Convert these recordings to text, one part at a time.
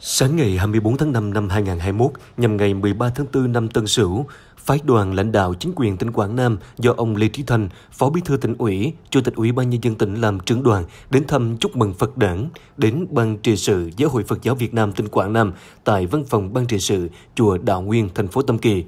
Sáng ngày 24 tháng 5 năm 2021, nhằm ngày 13 tháng 4 năm Tân Sửu, phái đoàn lãnh đạo chính quyền tỉnh Quảng Nam do ông Lê Trí Thành, Phó Bí thư tỉnh ủy, Chủ tịch Ủy ban nhân dân tỉnh làm trưởng đoàn đến thăm chúc mừng Phật đản đến Ban trị sự Giáo hội Phật giáo Việt Nam tỉnh Quảng Nam tại văn phòng Ban trị sự chùa Đạo Nguyên, thành phố Tâm Kỳ.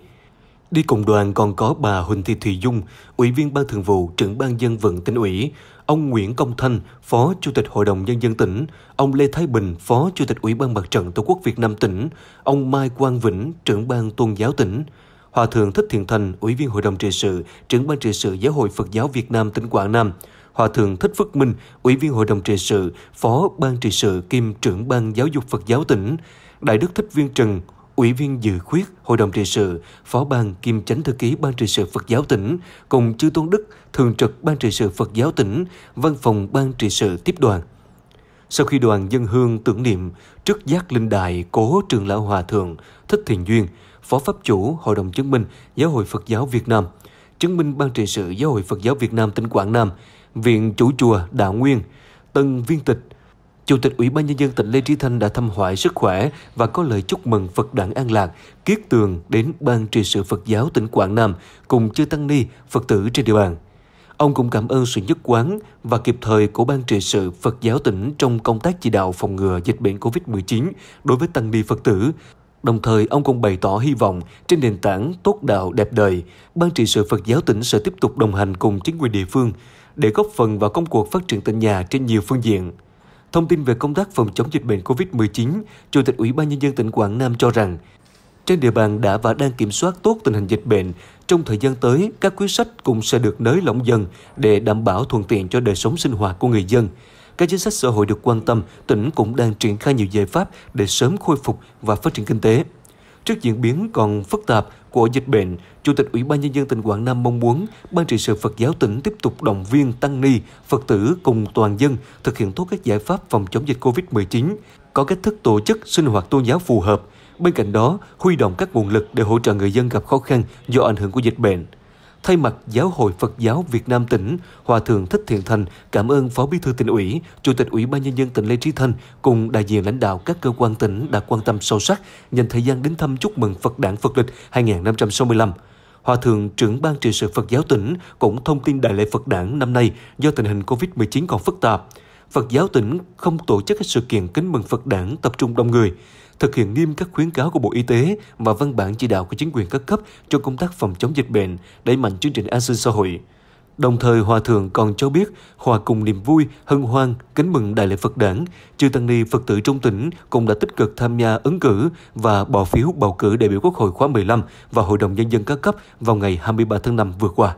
Đi cùng đoàn còn có bà Huỳnh Thị Thùy Dung, Ủy viên Ban Thường vụ, trưởng Ban dân vận tỉnh ủy, ông Nguyễn Công Thanh, Phó Chủ tịch Hội đồng Nhân dân tỉnh, ông Lê Thái Bình, Phó Chủ tịch Ủy ban Mặt trận Tổ quốc Việt Nam tỉnh, ông Mai Quang Vĩnh, trưởng Ban Tôn giáo tỉnh, Hòa Thượng Thích Thiện Thành, Ủy viên Hội đồng trị sự, trưởng Ban trị sự Giáo hội Phật giáo Việt Nam tỉnh Quảng Nam, Hòa Thượng Thích Phước Minh, Ủy viên Hội đồng trị sự, Phó Ban trị sự kiêm trưởng Ban Giáo dục Phật giáo tỉnh, Đại đức Thích Viên Trần, Ủy viên Dự khuyết Hội đồng trị sự, Phó ban kiêm chánh thư ký Ban trị sự Phật giáo tỉnh, cùng chư Tôn Đức, Thường trực Ban trị sự Phật giáo tỉnh, Văn phòng Ban trị sự tiếp đoàn. Sau khi đoàn dân hương tưởng niệm trước giác linh đài cố trường lão hòa thượng Thích Thiền Duyên, Phó Pháp chủ Hội đồng chứng minh Giáo hội Phật giáo Việt Nam, chứng minh Ban trị sự Giáo hội Phật giáo Việt Nam tỉnh Quảng Nam, Viện Chủ chùa Đạo Nguyên, Tân Viên Tịch, Chủ tịch Ủy ban Nhân dân tỉnh Lê Trí Thanh đã thăm hỏi sức khỏe và có lời chúc mừng Phật Đản An Lạc, Kiết Tường đến Ban trị sự Phật giáo tỉnh Quảng Nam cùng chư Tăng Ni, Phật tử trên địa bàn. Ông cũng cảm ơn sự nhất quán và kịp thời của Ban trị sự Phật giáo tỉnh trong công tác chỉ đạo phòng ngừa dịch bệnh COVID-19 đối với Tăng Ni Phật tử, Đồng thời, ông cũng bày tỏ hy vọng trên nền tảng tốt đạo đẹp đời, Ban trị sự Phật giáo tỉnh sẽ tiếp tục đồng hành cùng chính quyền địa phương để góp phần vào công cuộc phát triển tỉnh nhà trên nhiều phương diện. Thông tin về công tác phòng chống dịch bệnh COVID-19, Chủ tịch Ủy ban Nhân dân tỉnh Quảng Nam cho rằng, trên địa bàn đã và đang kiểm soát tốt tình hình dịch bệnh. Trong thời gian tới, các quyết sách cũng sẽ được nới lỏng dần để đảm bảo thuận tiện cho đời sống sinh hoạt của người dân. Các chính sách xã hội được quan tâm, tỉnh cũng đang triển khai nhiều giải pháp để sớm khôi phục và phát triển kinh tế. Trước diễn biến còn phức tạp của dịch bệnh, Chủ tịch Ủy ban Nhân dân tỉnh Quảng Nam mong muốn Ban trị sự Phật giáo tỉnh tiếp tục động viên tăng ni, Phật tử cùng toàn dân thực hiện tốt các giải pháp phòng chống dịch COVID-19, có cách thức tổ chức sinh hoạt tôn giáo phù hợp. Bên cạnh đó, huy động các nguồn lực để hỗ trợ người dân gặp khó khăn do ảnh hưởng của dịch bệnh. Thay mặt Giáo hội Phật giáo Việt Nam tỉnh, Hòa thượng Thích Thiện Thành cảm ơn Phó Bí thư tỉnh ủy, Chủ tịch Ủy ban nhân dân tỉnh Lê Trí Thanh cùng đại diện lãnh đạo các cơ quan tỉnh đã quan tâm sâu sắc, dành thời gian đến thăm chúc mừng Phật đản Phật lịch 2565. Hòa thượng trưởng ban trị sự Phật giáo tỉnh cũng thông tin đại lễ Phật đản năm nay do tình hình Covid-19 còn phức tạp. Phật giáo tỉnh không tổ chức các sự kiện kính mừng Phật đản tập trung đông người thực hiện nghiêm các khuyến cáo của Bộ Y tế và văn bản chỉ đạo của chính quyền các cấp cho công tác phòng chống dịch bệnh, đẩy mạnh chương trình an sinh xã hội. Đồng thời, Hòa Thượng còn cho biết hòa cùng niềm vui, hân hoan, kính mừng Đại lễ Phật đản, chư Tăng Ni Phật tử trong tỉnh cũng đã tích cực tham gia ứng cử và bỏ phiếu bầu cử đại biểu Quốc hội khóa 15 và Hội đồng Nhân dân các cấp vào ngày 23 tháng 5 vừa qua.